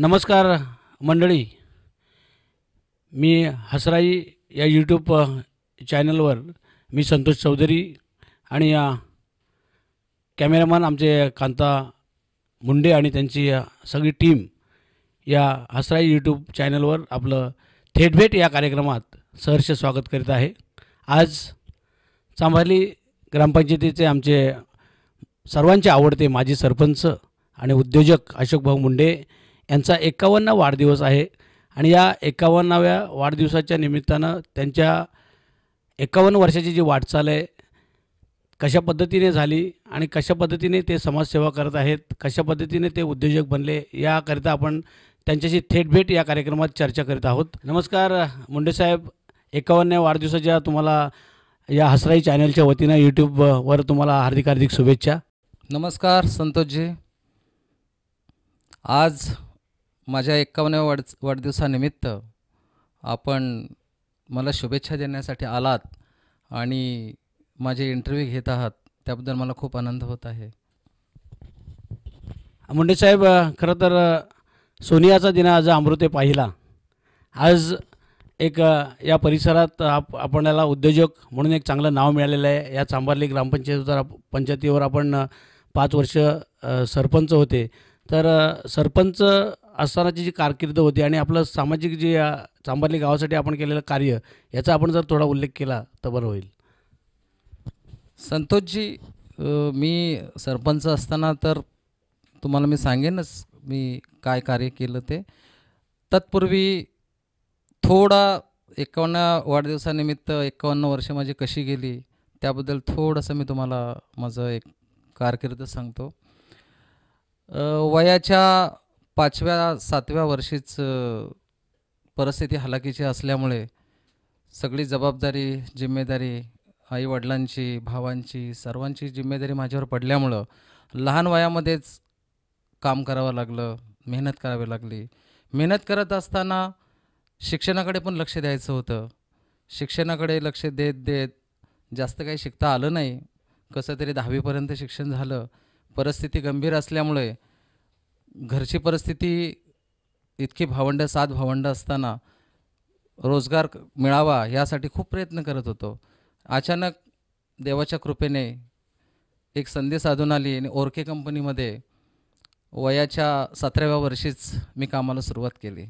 नमस्कार मंडळी मी हसराई या यूट्यूब चॅनलवर मी संतोष चौधरी आणि कॅमेरामॅन आमचे कांता मुंडे आणि त्यांची सगळी टीम या हसराई यूट्यूब चॅनलवर आपलं थेटभेट या कार्यक्रमात सहर्ष स्वागत करीत आहे आज चांभाली ग्रामपंचायतीचे आमचे सर्वांचे आवडते माजी सरपंच आणि उद्योजक अशोकभाऊ मुंडे यांचा एकावन्न वाढदिवस आहे आणि या एकावन्नाव्या वाढदिवसाच्या निमित्तानं त्यांच्या एकावन्न वर्षाची जी वाटचाल आहे कशा पद्धतीने झाली आणि कशा पद्धतीने ते समाजसेवा करत आहेत कशा पद्धतीने ते उद्योजक बनले याकरिता आपण त्यांच्याशी थेट भेट या कार्यक्रमात चर्चा करीत आहोत नमस्कार मुंडे साहेब एकावन्नव्या वाढदिवसाच्या तुम्हाला या हसराई चॅनलच्या वतीनं यूट्यूबवर तुम्हाला हार्दिक हार्दिक शुभेच्छा नमस्कार संतोषजी आज माझ्या एकावन्नव्या वाढ वाढदिवसानिमित्त आपण मला शुभेच्छा देण्यासाठी आलात आणि माझे इंटरव्ह्यू घेत आहात त्याबद्दल मला खूप आनंद होत आहे मुंडेसाहेब साहेब खरं तर सोनियाचा दिन आज अमृते पाहिला आज एक या परिसरात आप आपल्याला उद्योजक म्हणून एक चांगलं नाव मिळालेलं आहे या चांभारली ग्रामपंचायतीवर पंचायतीवर आपण पाच वर्ष सरपंच होते तर सरपंच असतानाची जी कारकीर्द होती आणि आपलं सामाजिक या चांभारली गावासाठी आपण केलेलं कार्य याचा आपण जर थोडा उल्लेख केला तर बरं होईल संतोषजी मी सरपंच असताना तर तुम्हाला मी सांगेनच मी काय कार्य केलं ते तत्पूर्वी थोडा एकावन्न वाढदिवसानिमित्त एकावन्न वर्ष माझी कशी गेली त्याबद्दल थोडंसं मी तुम्हाला माझं एक कारकीर्द सांगतो वयाच्या पाचव्या सातव्या वर्षीच परिस्थिती हलाखीची असल्यामुळे सगळी जबाबदारी जिम्मेदारी आईवडिलांची भावांची सर्वांची जिम्मेदारी माझ्यावर पडल्यामुळं लहान वयामध्येच काम करावं लागलं मेहनत करावी लागली मेहनत करत असताना शिक्षणाकडे पण लक्ष द्यायचं होतं शिक्षणाकडे लक्ष देत देत जास्त काही शिकता आलं नाही कसं तरी दहावीपर्यंत शिक्षण झालं परिस्थिती गंभीर असल्यामुळे घरची परिस्थिती इतकी भावंड सात भावंड असताना रोजगार मिळावा यासाठी खूप प्रयत्न करत होतो अचानक देवाच्या कृपेने एक संधी साधून आली आणि ओरके कंपनीमध्ये वयाच्या सतराव्या वर्षीच मी कामाला सुरुवात केली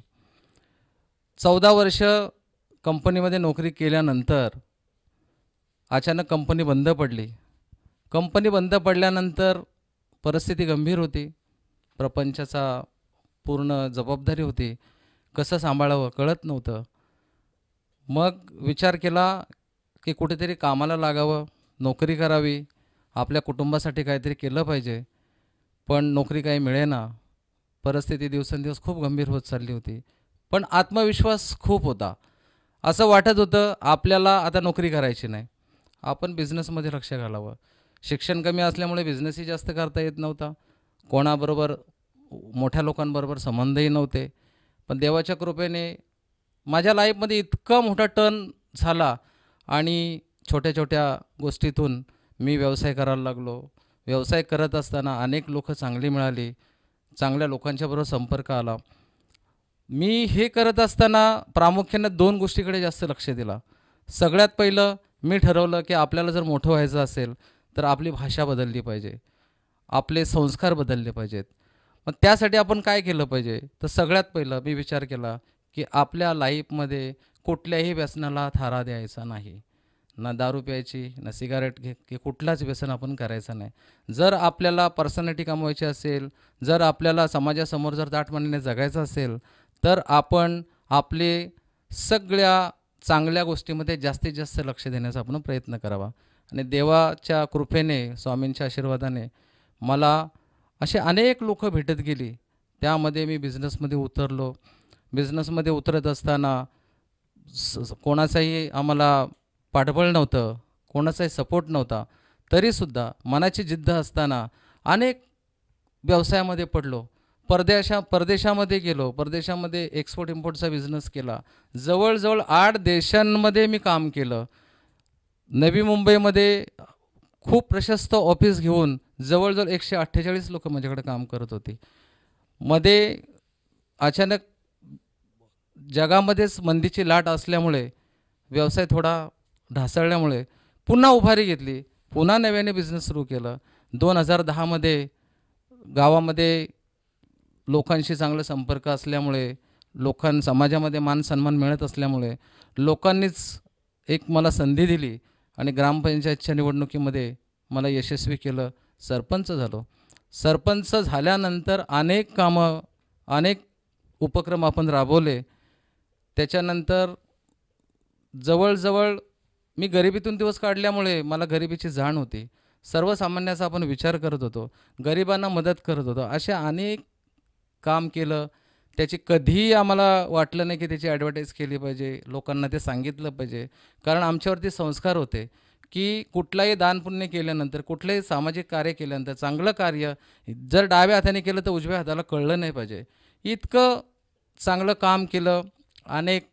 चौदा वर्ष कंपनीमध्ये नोकरी केल्यानंतर अचानक कंपनी बंद पडली कंपनी बंद पडल्यानंतर परिस्थिती गंभीर होती प्रपंचाचा पूर्ण जबाबदारी होती कसं सांभाळावं कळत नव्हतं मग विचार केला की कुठेतरी कामाला लागावं नोकरी करावी आपल्या कुटुंबासाठी काहीतरी केलं पाहिजे पण नोकरी काही मिळेना परिस्थिती दिवसेंदिवस खूप गंभीर होत चालली होती पण आत्मविश्वास खूप होता असं वाटत होतं आपल्याला आता नोकरी करायची नाही आपण बिझनेसमध्ये लक्ष घालावं शिक्षण कमी असल्यामुळे बिझनेसही जास्त करता येत नव्हता कोणाबरोबर मोठ्या लोकांबरोबर संबंधही नव्हते पण देवाच्या कृपेने माझ्या लाईफमध्ये इतका मोठा टर्न झाला आणि छोट्या छोट्या गोष्टीतून मी व्यवसाय करायला लागलो व्यवसाय करत असताना अनेक लोकं चांगली मिळाली चांगल्या लोकांच्याबरोबर संपर्क आला मी हे करत असताना प्रामुख्याने दोन गोष्टीकडे जास्त लक्ष दिला सगळ्यात पहिलं मी ठरवलं की आपल्याला जर मोठं व्हायचं असेल तर आपली भाषा बदलली पाहिजे आपले संस्कार बदलले पाहिजेत मग त्यासाठी आपण काय केलं पाहिजे तर सगळ्यात पहिलं मी विचार केला की आपल्या लाईफमध्ये कुठल्याही व्यसनाला थारा द्यायचा नाही ना दारू प्यायची ना सिगारेट घे की कुठलाच व्यसन आपण करायचं नाही जर आपल्याला पर्सनॅलिटी कमवायची असेल जर आपल्याला समाजासमोर जर दाटमानीने जगायचं असेल तर आपण आपले सगळ्या चांगल्या गोष्टीमध्ये जास्तीत जास्त लक्ष देण्याचा आपण प्रयत्न करावा आणि देवाच्या कृपेने स्वामींच्या आशीर्वादाने मला असे अनेक लोक भेटत गेली त्यामध्ये मी बिझनेसमध्ये उतरलो बिझनेसमध्ये उतरत असताना स कोणाचाही आम्हाला पाठबळ नव्हतं कोणाचाही सपोर्ट नव्हता तरीसुद्धा मनाची जिद्द असताना अनेक व्यवसायामध्ये पडलो परदेशा परदेशामध्ये गेलो परदेशामध्ये एक्सपोर्ट इम्पोर्टचा बिझनेस केला जवळजवळ आठ देशांमध्ये मी काम केलं नवी मुंबईमध्ये खूप प्रशस्त ऑफिस घेऊन जवळजवळ एकशे अठ्ठेचाळीस लोक माझ्याकडे काम करत होते मध्ये अचानक जगामध्येच मंदीची लाट असल्यामुळे व्यवसाय थोडा ढासळल्यामुळे पुन्हा उभारी घेतली पुन्हा नव्याने बिझनेस सुरू केला दोन हजार दहामध्ये गावामध्ये लोकांशी चांगला संपर्क असल्यामुळे लोकां समाजामध्ये मान सन्मान मिळत असल्यामुळे लोकांनीच एक मला संधी दिली आणि ग्रामपंचायतच्या निवडणुकीमध्ये मला यशस्वी केलं सरपंच झालो सरपंच झाल्यानंतर अनेक कामं अनेक उपक्रम आपण राबवले त्याच्यानंतर जवळजवळ मी गरिबीतून दिवस काढल्यामुळे मला गरिबीची जाण होती सर्वसामान्याचा आपण विचार करत होतो गरिबांना मदत करत होतो असे अनेक काम केलं त्याची कधीही आम्हाला वाटलं नाही की त्याची ॲडव्हर्टाईज केली पाहिजे लोकांना ते सांगितलं पाहिजे कारण आमच्यावरती संस्कार होते की कुठलाही दानपुण्य केल्यानंतर कुठलंही सामाजिक कार्य केल्यानंतर चांगलं कार्य जर डाव्या हाताने केलं तर उजव्या हाताला कळलं नाही पाहिजे इतकं चांगलं काम केलं अनेक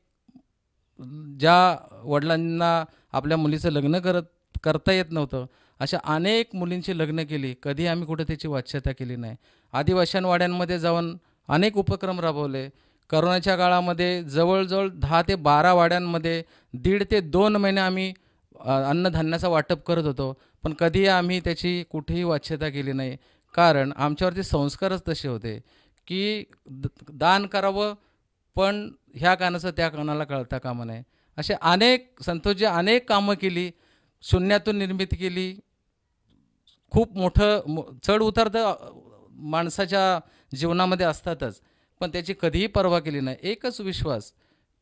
ज्या वडिलांना आपल्या मुलीचं लग्न करत करता येत नव्हतं अशा अनेक मुलींची लग्न केली कधी आम्ही कुठं त्याची वाच्यता केली नाही आदिवाशांवाड्यांमध्ये जाऊन अनेक उपक्रम राबवले करोनाच्या काळामध्ये जवळजवळ दहा ते बारा वाड्यांमध्ये दीड ते दोन महिने आम्ही अन्नधान्याचं वाटप करत होतो पण कधीही आम्ही त्याची कुठेही वाच्यता केली नाही कारण आमच्यावरती संस्कारच तसे होते की दान करावं पण ह्या कानाचं त्या कानाला कळता कामं नाही असे अनेक संतोषजी अनेक कामं केली शून्यातून निर्मिती केली खूप मोठं चढ उतार तर माणसाच्या जीवनामध्ये असतातच पण त्याची कधीही पर्वा केली नाही एकच विश्वास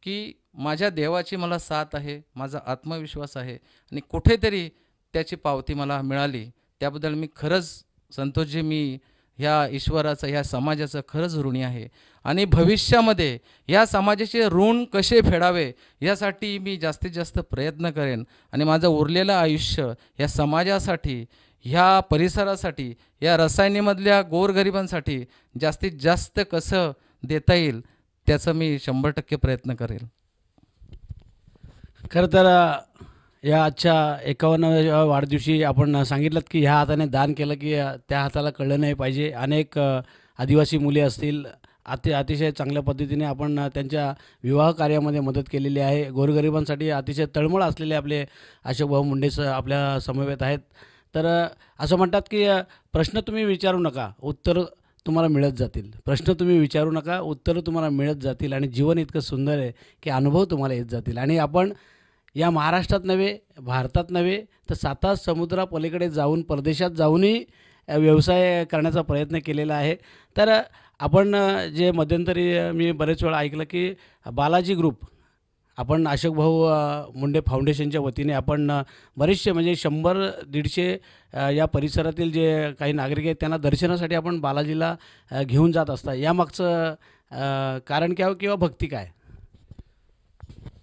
की माझ्या देवाची मला साथ आहे माझा आत्मविश्वास आहे आणि कुठेतरी त्याची पावती मला मिळाली त्याबद्दल मी खरंच संतोषजी मी ह्या ईश्वराचं ह्या समाजाचं खरंच ऋणी आहे आणि भविष्यामध्ये या समाजाचे ऋण कसे फेडावे यासाठी मी जास्तीत जास्त प्रयत्न करेन आणि माझं उरलेलं आयुष्य या समाजासाठी ह्या परिसरासाठी या रसायनीमधल्या गोरगरिबांसाठी जास्तीत जास्त कसं देता येईल त्याचा मी शंभर टक्के प्रयत्न करेल खरं तर या आजच्या एकावन्नाव्या वाढदिवशी आपण सांगितलं की ह्या हाताने दान केलं की त्या हाताला कळलं नाही पाहिजे अनेक आदिवासी मुले असतील अति अतिशय चांगल्या पद्धतीने आपण त्यांच्या विवाह कार्यामध्ये मदत केलेली आहे गोरगरिबांसाठी अतिशय तळमळ असलेले आपले अशोकभाऊ मुंडे स आपल्या समवेत आहेत तर असं म्हणतात की प्रश्न तुम्ही विचारू नका उत्तर तुम्हाला मिळत जातील प्रश्न तुम्ही विचारू नका उत्तरं तुम्हाला मिळत जातील आणि जीवन इतकं सुंदर आहे की अनुभव तुम्हाला येत जातील आणि आपण या महाराष्ट्रात नव्हे भारतात नव्हे तर सातास समुद्रापलीकडे जाऊन परदेशात जाऊनही व्यवसाय करण्याचा प्रयत्न केलेला आहे तर आपण जे मध्यंतरी मी बरेच वेळा ऐकलं की बालाजी ग्रुप आपण अशोक भाऊ मुंडे फाउंडेशनच्या वतीने आपण बरेचसे म्हणजे शंभर दीडशे या परिसरातील जे काही नागरिक आहेत त्यांना दर्शनासाठी आपण बालाजीला घेऊन जात असता यामागचं कारण काय हो किंवा भक्ती काय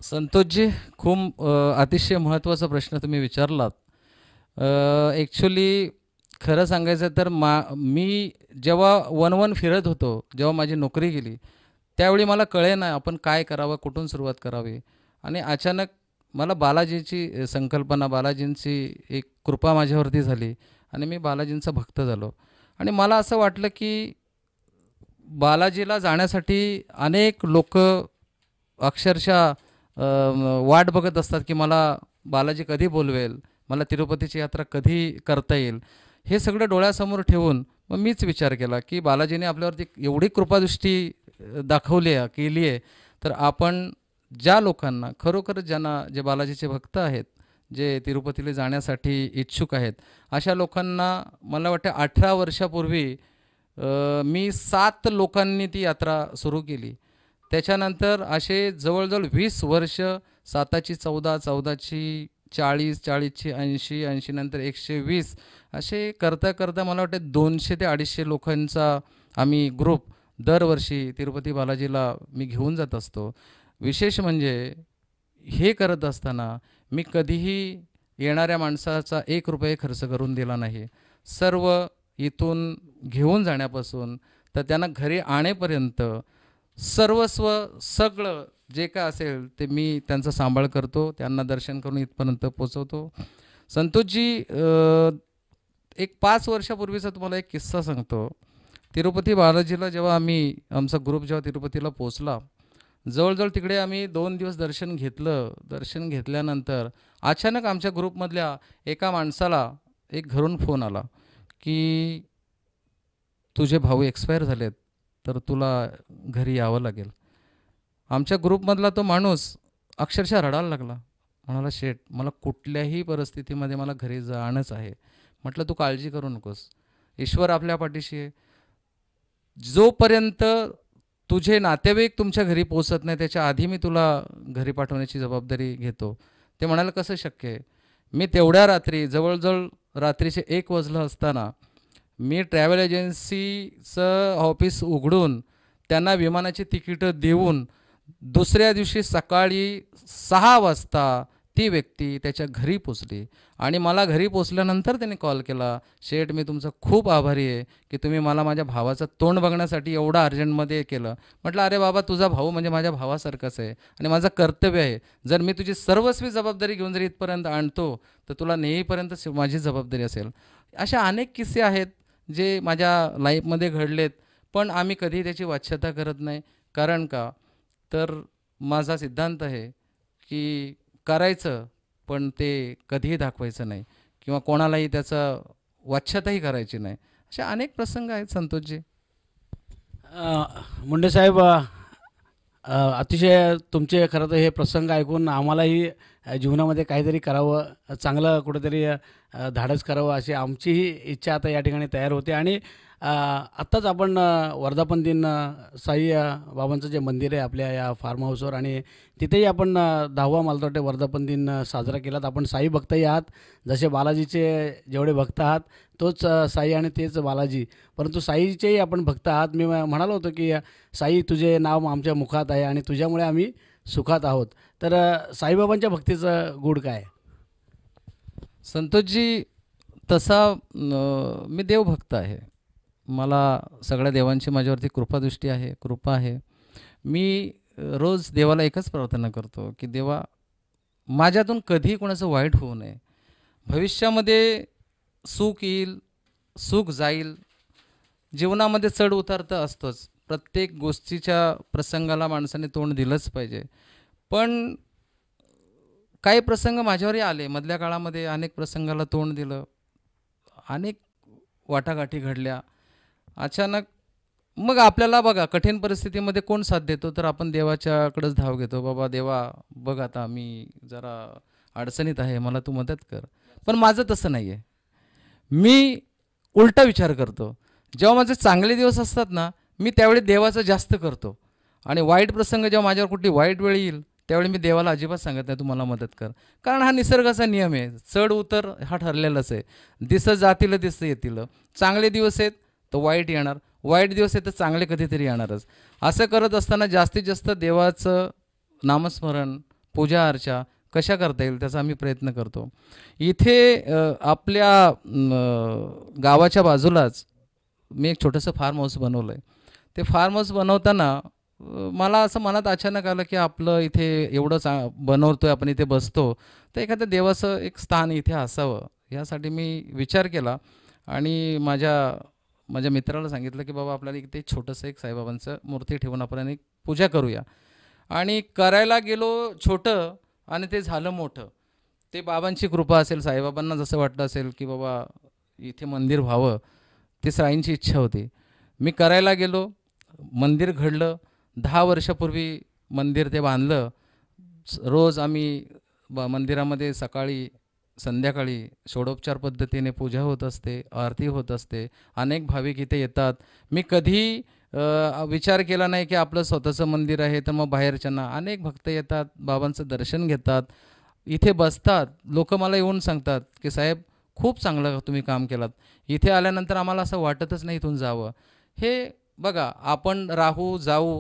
संतोषजी खूप अतिशय महत्त्वाचा प्रश्न तुम्ही विचारलात ॲक्च्युली खरं सांगायचं तर मा मी जेव्हा वन वन फिरत होतो जेव्हा माझी नोकरी गेली त्यावेळी मला कळे ना आपण काय करावं कुठून सुरुवात करावी आणि अचानक मला बालाजीची संकल्पना बालाजींची एक कृपा माझ्यावरती झाली आणि मी बालाजींचा भक्त झालो आणि मला असं वाटलं की बालाजीला जाण्यासाठी अनेक लोक अक्षरशः वाट बघत असतात की मला बालाजी कधी बोलवेल मला तिरुपतीची यात्रा कधी करता येईल हे सगळं डोळ्यासमोर ठेवून मग मीच विचार केला की बालाजीने आपल्यावरती एवढी कृपादृष्टी दाखवली आहे केली आहे तर आपण ज्या लोकांना खरोखर ज्यांना जे बालाजीचे भक्त आहेत जे तिरुपतीला जाण्यासाठी इच्छुक आहेत अशा लोकांना मला वाटतं अठरा वर्षापूर्वी मी सात लोकांनी ती यात्रा सुरू केली त्याच्यानंतर असे जवळजवळ वीस वर्ष साताची चौदा चौदाची चाळीस चाळीसशे ऐंशी ऐंशी नंतर एकशे वीस असे करता करता मला वाटते दोनशे ते अडीचशे लोकांचा आम्ही ग्रुप दरवर्षी तिरुपती बालाजीला मी घेऊन जात असतो विशेष म्हणजे हे करत असताना मी कधीही येणाऱ्या माणसाचा एक रुपये खर्च करून दिला नाही सर्व इथून घेऊन जाण्यापासून तर त्यांना घरी आणेपर्यंत सर्वस्व सगळं जे काय असेल ते मी त्यांचा सांभाळ करतो त्यांना दर्शन करून इथपर्यंत पोचवतो संतोषजी एक पाच वर्षापूर्वीचा तुम्हाला एक किस्सा सांगतो तिरुपती बालाजीला जेव्हा आम्ही आमचा ग्रुप जेव्हा तिरुपतीला पोचला जवळजवळ तिकडे आम्ही दोन दिवस दर्शन घेतलं दर्शन घेतल्यानंतर अचानक आमच्या ग्रुपमधल्या एका माणसाला एक घरून फोन आला की तुझे भाऊ एक्सपायर झालेत तर तुला घरी यावं लागेल आमच्या ग्रुपमधला तो माणूस अक्षरशः रडायला लागला म्हणाला शेट मला कुठल्याही परिस्थितीमध्ये मला घरी जाणंच आहे म्हटलं तू काळजी करू नकोस ईश्वर आपल्या पाठीशी आहे जोपर्यंत तुझे नातेवाईक तुमच्या घरी पोचत नाही त्याच्या आधी मी तुला घरी पाठवण्याची जबाबदारी घेतो ते म्हणायला कसं शक्य आहे मी तेवढ्या रात्री जवळजवळ रात्रीचे एक वाजलं असताना मी ट्रॅव्हल एजन्सीचं ऑफिस उघडून त्यांना विमानाची तिकीटं देऊन दुसऱ्या दिवशी सकाळी सहा वाजता ती व्यक्ती त्याच्या घरी पोचली आणि मला घरी पोचल्यानंतर त्याने कॉल केला शेठ मी तुमचा खूप आभारी आहे की तुम्ही मला माझ्या भावाचं तोंड बघण्यासाठी एवढा अर्जंटमध्ये केलं म्हटलं अरे बाबा तुझा भाऊ म्हणजे माझ्या भावासारखंच आहे आणि माझं कर्तव्य आहे जर मी तुझी सर्वस्वी जबाबदारी घेऊन जर इथपर्यंत आणतो तर तुला नेहमीपर्यंत माझी जबाबदारी असेल अशा अनेक किस्से आहेत जे माझ्या लाईफमध्ये घडलेत पण आम्ही कधी त्याची वाच्यता करत नाही कारण का तर माझा सिद्धांत आहे की करायचं पण ते कधीही दाखवायचं नाही किंवा कोणालाही त्याचं वाच्छताही करायची नाही असे अनेक प्रसंग आहेत संतोषजी मुंडे साहेब अतिशय तुमचे खरं तर हे प्रसंग ऐकून आम्हालाही जीवनामध्ये काहीतरी करावं चांगलं कुठेतरी धाडस करावं अशी आमचीही इच्छा आता या ठिकाणी तयार होते आणि आत्ताच आपण वर्धापन दिन साई बाबांचं जे मंदिर आहे आपल्या या फार्म हाऊसवर आणि तिथेही आपण दहावा मला वाटते वर्धापन दिन साजरा केलात आपण साई भक्तही आहात जसे बालाजीचे जेवढे भक्त आहात तोच साई आणि तेच बालाजी परंतु साईचेही आपण भक्त आहात मी म्हणालो होतो की साई तुझे नाव आमच्या मुखात आहे आणि तुझ्यामुळे आम्ही सुखात आहोत तर साईबाबांच्या भक्तीचं गुढ काय संतोषजी तसा मी देवभक्त आहे मला सगळ्या देवांची माझ्यावरती कृपादृष्टी आहे कृपा आहे मी रोज देवाला एकच प्रार्थना करतो की देवा माझ्यातून कधीही कोणाचं वाईट होऊ नये भविष्यामध्ये सुख येईल सुख जाईल जीवनामध्ये चढ उतार तर असतोच प्रत्येक गोष्टीच्या प्रसंगाला माणसाने तोंड दिलंच पाहिजे पण काही प्रसंग माझ्यावरही आले मधल्या काळामध्ये अनेक प्रसंगाला तोंड दिलं अनेक वाटाघाटी घडल्या अचानक मग आपल्याला बघा कठीण परिस्थितीमध्ये कोण साथ देतो तर आपण देवाच्याकडंच धाव घेतो बाबा देवा बघ आता मी जरा अडचणीत आहे मला तू मदत कर पण माझं तसं नाही आहे मी उलटा विचार करतो जेव्हा माझे चांगले दिवस असतात ना मी त्यावेळी देवाचं जास्त करतो आणि वाईट प्रसंग जेव्हा माझ्यावर कुठली वाईट वेळ येईल त्यावेळी मी देवाला अजिबात सांगत नाही तू मला मदत कर कारण हा निसर्गाचा नियम आहे चढ उतर हा ठरलेलाच आहे दिसं जातील दिसं येतील चांगले दिवस आहेत तर वाईट येणार वाईट दिवस येतं चांगले कधीतरी येणारच असं करत असताना जास्तीत जास्त देवाचं नामस्मरण पूजा अर्चा कशा करता येईल त्याचा आम्ही प्रयत्न करतो इथे आपल्या गावाच्या बाजूलाच मी एक छोटंसं फार्म हाऊस बनवलं आहे ते फार्म हाऊस बनवताना मला असं मनात अचानक आलं की आपलं इथे एवढं चा बनवतो आहे आपण इथे बसतो तर एखाद्या देवाचं एक स्थान इथे असावं यासाठी मी विचार केला आणि माझ्या माझ्या मित्राला सांगितलं की बाबा आपल्याला इथे छोटंसं एक साईबाबांचं मूर्ती ठेवून आपण एक पूजा करूया आणि करायला गेलो छोटं आणि ते झालं मोठं ते बाबांची कृपा असेल साईबाबांना जसं वाटलं असेल की बाबा इथे मंदिर व्हावं ती साईंची इच्छा होती मी करायला गेलो मंदिर घडलं दहा वर्षापूर्वी मंदिर ते बांधलं रोज आम्ही ब मंदिरामध्ये सकाळी संध्याकाळी षोडोपचार पद्धतीने पूजा होत असते आरती होत असते अनेक भाविक इथे येतात मी कधी विचार केला नाही की आपलं स्वतःचं मंदिर आहे तर मग बाहेरच्यांना अनेक भक्त येतात बाबांचं दर्शन घेतात इथे बसतात लोक मला येऊन सांगतात की साहेब खूप चांगलं तुम्ही काम केलात इथे आल्यानंतर आम्हाला असं वाटतच नाही इथून जावं हे बघा आपण राहू जाऊ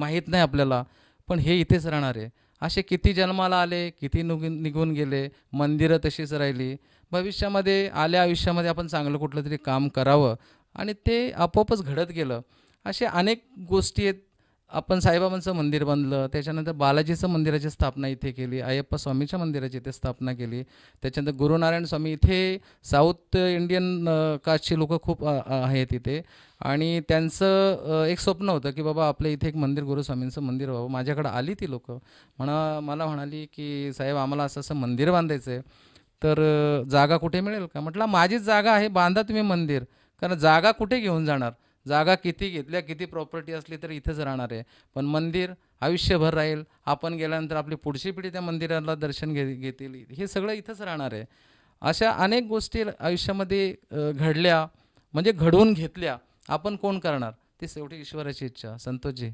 माहीत नाही आपल्याला पण हे इथेच राहणार आहे असे किती जन्माला आले किती निघून निघून गेले मंदिरं तशीच राहिली भविष्यामध्ये आल्या आयुष्यामध्ये आपण चांगलं कुठलं तरी काम करावं आणि ते आपोआपच घडत गेलं असे अनेक गोष्टी आहेत आपण साईबाबांचं मंदिर बांधलं त्याच्यानंतर बालाजीचं मंदिराची स्थापना इथे केली अय्यप्पा स्वामीच्या मंदिराची इथे स्थापना केली त्याच्यानंतर गुरुनारायण स्वामी इथे साऊथ इंडियन कास्टची लोक खूप आहेत इथे आणि त्यांचं एक स्वप्न होतं की बाबा आपल्या इथे एक मंदिर गुरुस्वामींचं मंदिर व्हावं माझ्याकडे आली ती लोकं म्हणा मला म्हणाली की साहेब आम्हाला असं असं मंदिर बांधायचं आहे तर जागा कुठे मिळेल का म्हटलं माझीच जागा आहे बांधा तुम्ही मंदिर कारण जागा कुठे घेऊन जाणार जागा किती घेतल्या किती प्रॉपर्टी असली तर इथंच राहणार आहे पण मंदिर आयुष्यभर राहील आपण गेल्यानंतर आपली पुढची पिढी त्या मंदिराला दर्शन घे घेतील हे सगळं इथंच राहणार आहे अशा अनेक गोष्टी आयुष्यामध्ये घडल्या म्हणजे घडवून घेतल्या आपण कोण करणार ती शेवटी ईश्वराची इच्छा संतोषजी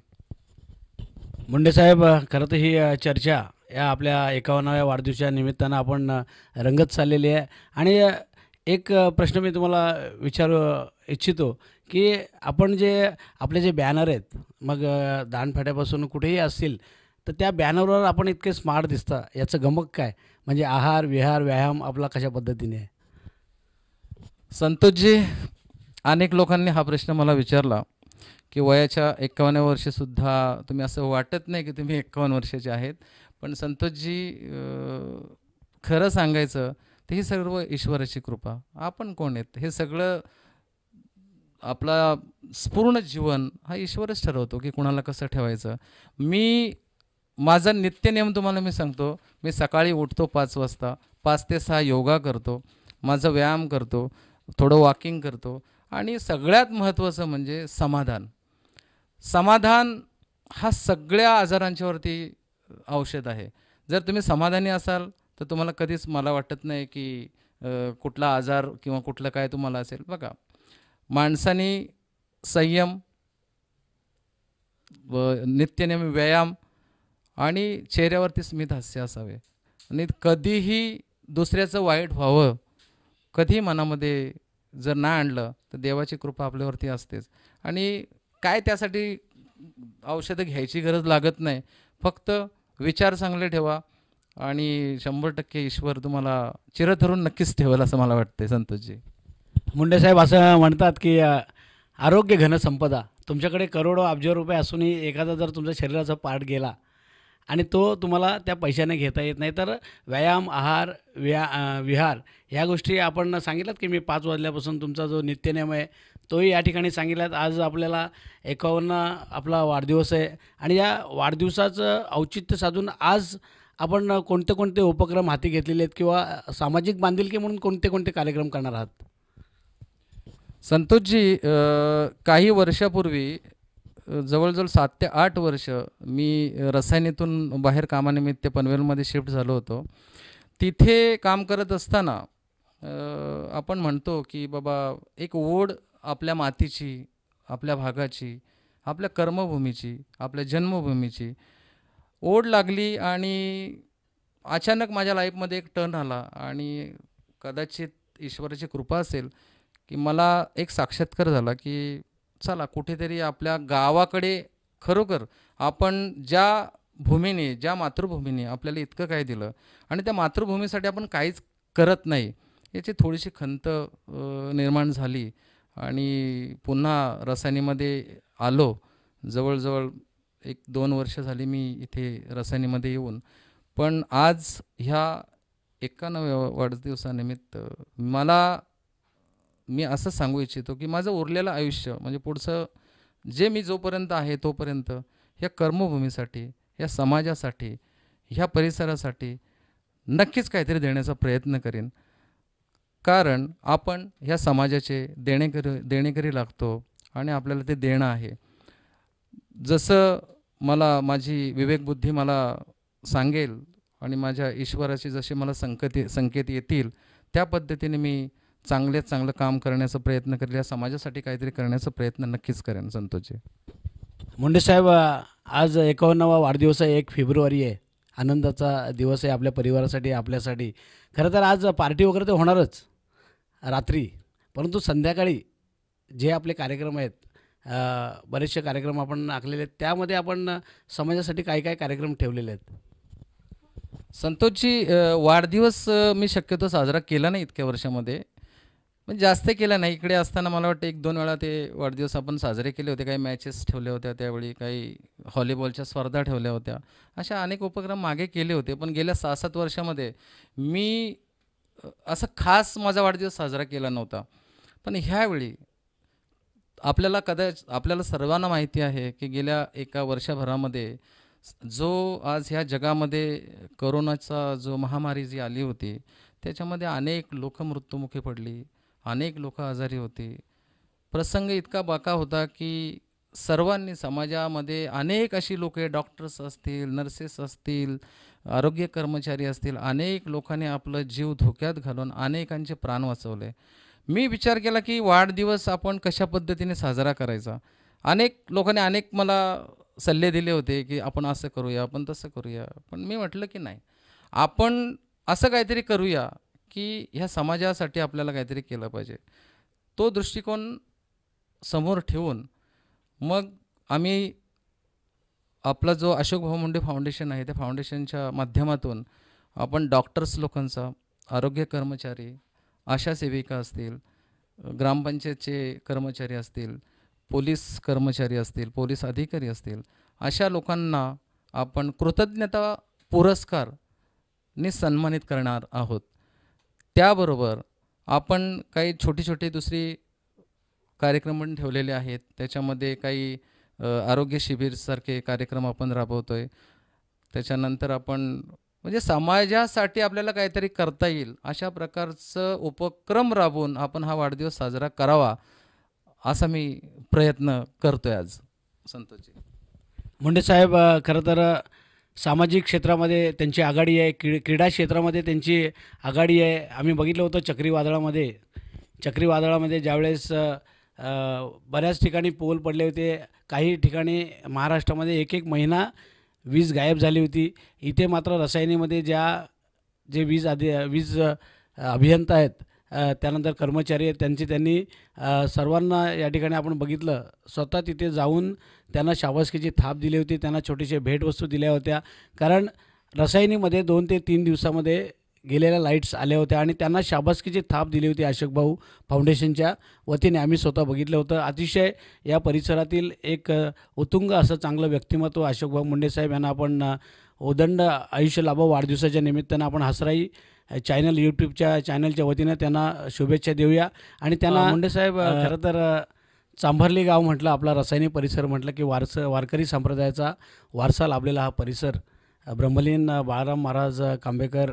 मुंडे साहेब खरं तर ही चर्चा या आपल्या एकावन्नाव्या वाढदिवसाच्या निमित्तानं आपण रंगत चाललेली आहे आणि एक प्रश्न मी तुम्हाला विचारू इच्छितो की आपण जे आपले जे बॅनर आहेत मग दानफेट्यापासून कुठेही असतील तर त्या बॅनरवर आपण इतके स्मार्ट दिसतं याचं गमक काय म्हणजे आहार विहार व्यायाम आपला कशा पद्धतीने आहे संतोषजी अनेक लोकांनी हा प्रश्न मला विचारला की वयाच्या एक्कावन्न वर्षसुद्धा तुम्ही असं वाटत नाही की तुम्ही एकावन्न वर्षाचे आहेत पण संतोषजी खरं सांगायचं तर ही सर्व ईश्वराची कृपा आपण कोण आहेत हे सगळं आपला पूर्ण जीवन हा ईश्वरच ठरवतो की कुणाला कसं ठेवायचं मी माझा नित्यनियम तुम्हाला मी सांगतो मी सकाळी उठतो पाच वाजता पाच ते सहा योगा करतो माझा व्यायाम करतो थोडं वॉकिंग करतो आणि सगळ्यात महत्त्वाचं म्हणजे समाधान समाधान हा सगळ्या आजारांच्यावरती औषध आहे जर तुम्ही समाधानी असाल तर तुम्हाला कधीच मला वाटत नाही की कुठला आजार किंवा कुठलं काय तुम्हाला असेल बघा माणसाने संयम व नित्यनेम व्यायाम आणि चेहऱ्यावरती स्मित हास्य असावे आणि कधीही दुसऱ्याचं वाईट व्हावं कधी मनामध्ये जर ना आणलं तर देवाची कृपा आपल्यावरती असतेच आणि काय त्यासाठी औषधं घ्यायची गरज लागत नाही फक्त विचार चांगले ठेवा आणि शंभर टक्के ईश्वर तुम्हाला चिरधरून नक्कीच ठेवेल असं मला वाटतंय संतोषजी मुंडे साहेब असं म्हणतात की आरोग्य घनसंपदा तुमच्याकडे करोडो अब्ज रुपये असूनही एखादा जर तुमच्या शरीराचा पार्ट गेला आणि तो तुम्हाला त्या पैशाने घेता येत नाही तर व्यायाम आहार व्या विहार ह्या गोष्टी आपण सांगितल्यात की मी पाच वाजल्यापासून तुमचा जो नित्यनियम आहे तोही या ठिकाणी सांगितलात आज आपल्याला एकावन्न आपला वाढदिवस आहे आणि या वाढदिवसाचं औचित्य साधून आज आपण कोणते कोणते उपक्रम हाती घेतलेले आहेत किंवा सामाजिक बांधिलकी म्हणून कोणते कोणते कार्यक्रम करणार आहात संतोषजी काही वर्षापूर्वी जवळजवळ सात ते आठ वर्ष मी रसायनीतून बाहेर कामानिमित्त पनवेलमध्ये शिफ्ट झालो होतो तिथे काम करत असताना आपण म्हणतो की बाबा एक ओढ आपल्या मातीची आपल्या भागाची आपल्या कर्मभूमीची आपल्या जन्मभूमीची ओढ लागली आणि अचानक माझ्या लाईफमध्ये एक टर्न आला आणि कदाचित ईश्वराची कृपा असेल की मला एक साक्षात्कार झाला की चला कुठेतरी आपल्या गावाकडे खरोखर आपण ज्या भूमीने ज्या मातृभूमीने आपल्याला इतकं काय दिलं आणि त्या मातृभूमीसाठी आपण काहीच करत नाही याची थोडीशी खंत निर्माण झाली आणि पुन्हा रसायनीमध्ये आलो जवळजवळ एक दोन वर्ष झाली मी इथे रसायनीमध्ये येऊन पण आज ह्या एकानव्या वाढदिवसानिमित्त मला मी असं सांगू इच्छितो की माझं उरलेलं आयुष्य म्हणजे पुढचं जे मी जोपर्यंत आहे तोपर्यंत ह्या कर्मभूमीसाठी या समाजासाठी ह्या परिसरासाठी नक्कीच काहीतरी देण्याचा प्रयत्न करीन कारण आपण ह्या समाजाचे देणे देणेकरी लागतो आणि आपल्याला ते देणं आहे जसं मला माझी विवेकबुद्धी मला सांगेल आणि माझ्या ईश्वराची जसे मला संकती संकेत येतील त्या पद्धतीने मी चांगल्यात चांगलं काम करण्याचा प्रयत्न करेल या समाजासाठी काहीतरी करण्याचा प्रयत्न नक्कीच करेन संतोषजी मुंडे साहेब आज एकावन्नावा वाढदिवस आहे एक फेब्रुवारी आहे आनंदाचा दिवस आहे आपल्या परिवारासाठी आपल्यासाठी खरं तर आज पार्टी वगैरे तर होणारच रात्री परंतु संध्याकाळी जे आपले कार्यक्रम आहेत बरेचसे कार्यक्रम आपण आखलेले आहेत त्यामध्ये आपण समाजासाठी काय काय कार्यक्रम ठेवलेले आहेत संतोषजी वाढदिवस मी शक्यतो साजरा केला नाही इतक्या वर्षामध्ये म्हणजे जास्त केला नाही इकडे असताना मला वाटतं एक दोन वेळा ते वाढदिवस आपण साजरे केले होते काही मॅचेस ठेवल्या होत्या त्यावेळी काही हॉलीबॉलच्या स्पर्धा ठेवल्या होत्या अशा अनेक उपक्रम मागे केले होते पण गेल्या सहा सात वर्षामध्ये मी असं खास माझा वाढदिवस साजरा केला नव्हता पण ह्यावेळी आपल्याला कदाच आपल्याला सर्वांना माहिती आहे की गेल्या एका वर्षभरामध्ये जो आज ह्या जगामध्ये करोनाचा जो महामारी जी आली होती त्याच्यामध्ये अनेक लोक मृत्युमुखी पडली अनेक लोक आजारी होते प्रसंग इतका बाका होता की सर्वांनी समाजामध्ये अनेक अशी लोक डॉक्टर्स असतील नर्सेस असतील आरोग्य कर्मचारी असतील अनेक लोकांनी आपलं जीव धोक्यात घालून अनेकांचे प्राण वाचवले मी विचार केला की वाढदिवस आपण कशा पद्धतीने साजरा करायचा अनेक लोकांनी अनेक मला सल्ले दिले होते की आपण असं करूया आपण तसं करूया पण मी म्हटलं की नाही आपण असं काहीतरी करूया की ह्या समाजासाठी आपल्याला काहीतरी केलं पाहिजे तो दृष्टिकोन समोर ठेवून मग आम्ही आपला जो अशोक भाऊ मुंडे फाउंडेशन आहे त्या फाउंडेशनच्या माध्यमातून आपण डॉक्टर्स लोकांचा आरोग्य कर्मचारी आशा सेविका असतील ग्रामपंचायतचे कर्मचारी असतील पोलीस कर्मचारी असतील पोलीस अधिकारी असतील अशा लोकांना आपण कृतज्ञता पुरस्कारने सन्मानित करणार आहोत त्याबरोबर आपण काही छोटी छोटी दुसरी कार्यक्रम पण ठेवलेले आहेत त्याच्यामध्ये काही आरोग्य शिबिरसारखे कार्यक्रम आपण राबवतो आहे त्याच्यानंतर आपण म्हणजे समाजासाठी आपल्याला काहीतरी करता येईल अशा प्रकारचं उपक्रम राबवून आपण हा वाढदिवस साजरा करावा असा मी प्रयत्न करतो आहे आज संतोषजी मुंडे साहेब खरं तर सामाजिक क्षेत्रामध्ये त्यांची आघाडी आहे क्री क्रीडा क्षेत्रामध्ये त्यांची आघाडी आहे आम्ही बघितलं होतं चक्रीवादळामध्ये चक्रीवादळामध्ये ज्यावेळेस बऱ्याच ठिकाणी पोल पडले होते काही ठिकाणी महाराष्ट्रामध्ये एक एक महिना वीज गायब झाली होती इथे मात्र रसायनीमध्ये ज्या जे वीज आधी वीज अभियंता आहेत त्यानंतर कर्मचारी आहेत त्यांची त्यांनी सर्वांना या ठिकाणी आपण बघितलं स्वतः तिथे जाऊन त्यांना शाबासकीची थाप दिली होती त्यांना छोटेसे भेटवस्तू दिल्या होत्या कारण रसायनीमध्ये दोन ते तीन दिवसामध्ये गेलेल्या लाईट्स आल्या होत्या आणि त्यांना शाबासकीची थाप दिली होती अशोक भाऊ फाउंडेशनच्या वतीने आम्ही स्वतः बघितलं होतं अतिशय या परिसरातील एक उतुंग असं चांगलं व्यक्तिमत्व अशोकभाऊ मुंडे साहेब यांना आपण ओदंड आयुष्य लाभ वाढदिवसाच्या निमित्तानं आपण हसराई चॅनल यूट्यूबच्या चॅनलच्या वतीनं त्यांना शुभेच्छा देऊया आणि त्यांना मुंडे साहेब खरं तर चांभर्ली गाव म्हटलं आपला रसायनी परिसर म्हटलं की वारस वारकरी संप्रदायाचा वारसा लाभलेला हा परिसर ब्रह्मलीन बाळाराम महाराज कांबेकर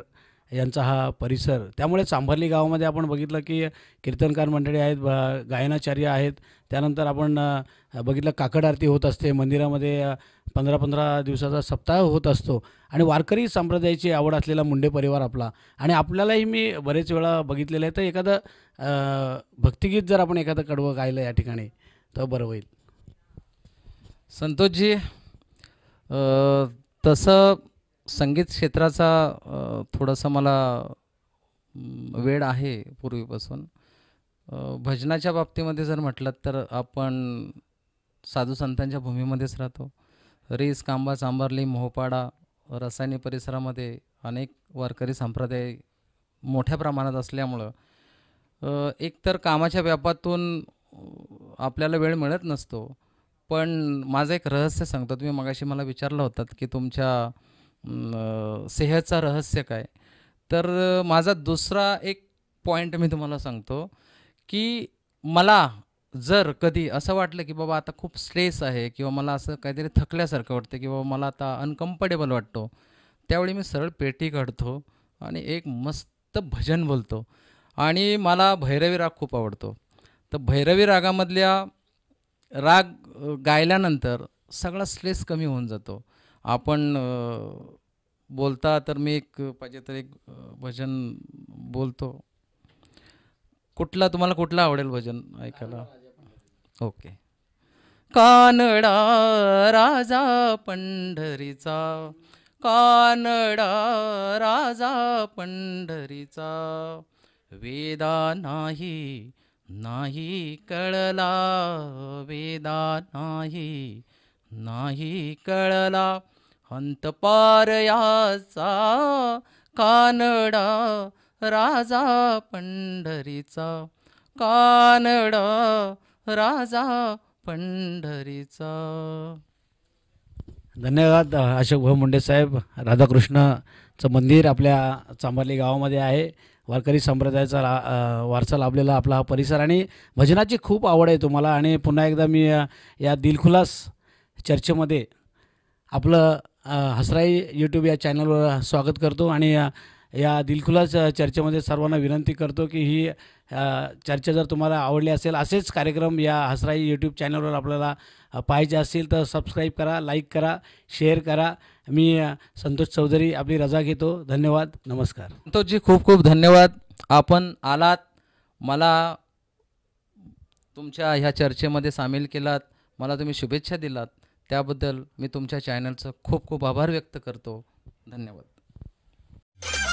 यांचा हा परिसर त्यामुळे चांभारली गावामध्ये आपण बघितलं की कीर्तनकार मंडळी आहेत गायनाचार्य आहेत त्यानंतर आपण बघितलं काकड आरती होत असते मंदिरामध्ये पंधरा पंधरा दिवसाचा सप्ताह होत असतो आणि वारकरी संप्रदायाची आवड असलेला मुंडे परिवार आपला आणि आपल्यालाही मी बरेच वेळा बघितलेलं आहे तर एखादं भक्तिगीत जर आपण एखादं कडवं गायलं या ठिकाणी तर बरं होईल संतोषजी तसं संगीत क्षेत्राचा थोडासा मला वेळ आहे पूर्वीपासून भजनाच्या बाबतीमध्ये जर म्हटलं तर आपण साधू संतांच्या भूमीमध्येच राहतो रेस कांबा चांबरली मोहपाडा रसायनी परिसरामध्ये अनेक वारकरी संप्रदाय मोठ्या प्रमाणात असल्यामुळं एकतर कामाच्या व्यापातून आपल्याला वेळ मिळत नसतो पण माझं एक रहस्य सांगतो तुम्ही मगाशी मला विचारलं होतात की तुमच्या सेहचा रहस्य काय तर माझा दुसरा एक पॉईंट मी तुम्हाला सांगतो की मला जर कधी असं वाटलं की बाबा आता खूप स्ट्रेस आहे किंवा मला असं काहीतरी थकल्यासारखं वाटतं की बाबा मला आता अनकम्फर्टेबल वाटतो त्यावेळी मी सरळ पेटी काढतो आणि एक मस्त भजन बोलतो आणि मला भैरवी राग खूप आवडतो तर भैरवी रागामधल्या राग गायल्यानंतर सगळा स्ट्रेस कमी होऊन जातो आपण बोलता तर मी एक पाहिजे तर एक भजन बोलतो कुठला तुम्हाला कुठला आवडेल भजन ऐकायला ओके कानडा राजा पंढरीचा कानडा राजा पंढरीचा वेदा नाही नाही कळला वेदा नाही नाही कळला हंतपार कानडा राजा पंढरीचा कानडा राजा पंढरीचा धन्यवाद अशोक भाऊ मुंडे साहेब राधाकृष्णचं मंदिर आपल्या चांबर्ली गावामध्ये आहे वारकरी संप्रदायाचा रा वारसा लाभलेला आपला हा परिसर आणि भजनाची खूप आवड आहे तुम्हाला आणि पुन्हा एकदा मी या दिलखुलास चर्चेमध्ये आपलं हसराई यूट्यूब या चॅनलवर स्वागत करतो आणि या दिलखुलास चर्चेमध्ये सर्वांना विनंती करतो की ही चर्चा जर तुम्हाला आवडली असेल असेच कार्यक्रम या हसराई यूट्यूब चॅनलवर आपल्याला पाहिजे असतील तर सबस्क्राईब करा लाईक करा शेअर करा मी संतोष चौधरी आपली रजा घेतो धन्यवाद नमस्कार संतोषजी खूप खूप धन्यवाद आपण आलात मला तुमच्या ह्या चर्चेमध्ये सामील केलात मला तुम्ही शुभेच्छा दिलात त्याबद्दल मी तुमच्या चॅनलचं खूप खूप आभार व्यक्त करतो धन्यवाद